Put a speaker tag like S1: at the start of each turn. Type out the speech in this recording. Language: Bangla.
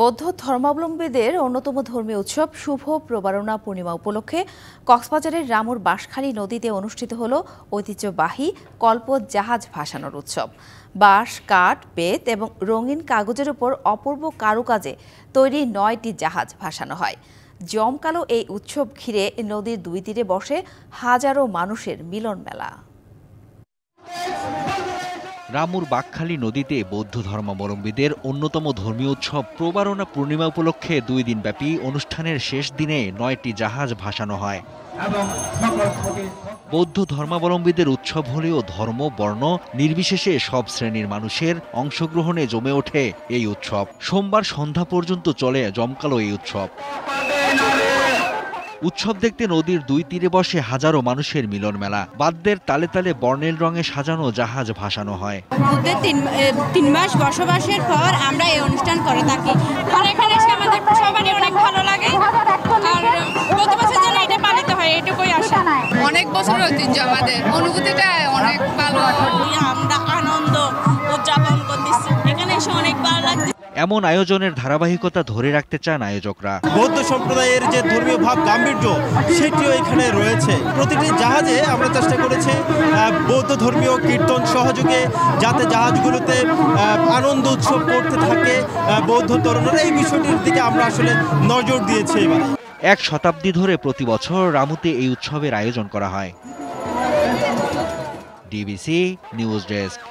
S1: বৌদ্ধ ধর্মাবলম্বীদের অন্যতম ধর্মীয় উৎসব শুভ প্রবারণা পূর্ণিমা উপলক্ষে কক্সবাজারের রামুর বাঁশখালী নদীতে অনুষ্ঠিত হল ঐতিহ্যবাহী কল্প জাহাজ ভাসানোর উৎসব বাঁশ কাঠ বেত এবং রঙিন কাগজের ওপর অপূর্ব কারুকাজে তৈরি নয়টি জাহাজ ভাসানো হয় জমকালো এই উৎসব ঘিরে নদীর দুই তীরে বসে হাজারো মানুষের মিলন মেলা
S2: রামুর বাকখালী নদীতে বৌদ্ধ ধর্মাবলম্বীদের অন্যতম ধর্মীয় উৎসব প্রবারণা পূর্ণিমা উপলক্ষে দুই দিনব্যাপী অনুষ্ঠানের শেষ দিনে নয়টি জাহাজ ভাসানো হয় বৌদ্ধ ধর্মাবলম্বীদের উৎসব হলেও ধর্ম বর্ণ নির্বিশেষে সব শ্রেণীর মানুষের অংশগ্রহণে জমে ওঠে এই উৎসব সোমবার সন্ধ্যা পর্যন্ত চলে জমকালো এই উৎসব উৎসব দেখতে নদীর দুই তীরে বসে হাজারো মানুষের মিলন মেলা বাদ্যের তালে তালে বর্ণেল রঙে সাজানো জাহাজ ভাসানো হয়
S1: বুদ্ধের তিন মাস বসবাসের পর আমরা এই অনুষ্ঠান করে থাকি এখানে এসে আমাদের সবারই অনেক ভালো লাগে এটা পালিত হয় অনেক বছর ঐতিহ্য আমাদের অনুভূতিটা অনেক ভালো আমরা এমন
S2: আয়োজনের ধারাবাহিকতা ধরে রাখতে চান আয়োজকরা
S3: বৌদ্ধ সম্প্রদায়ের যে ধর্মীয় ভাব গাম্ভীর্য সেটিও এখানে রয়েছে প্রতিটি জাহাজে আমরা চেষ্টা করেছি বৌদ্ধ ধর্মীয় কীর্তন সহযোগে যাতে জাহাজগুলোতে আনন্দ উৎসব করতে থাকে বৌদ্ধ তরুণরা এই বিষয়টির দিকে আমরা আসলে নজর দিয়েছি এবার
S2: এক শতাব্দী ধরে প্রতি বছর রামুতে এই উৎসবের আয়োজন করা হয় ডিবিসি নিউজ ডেস্ক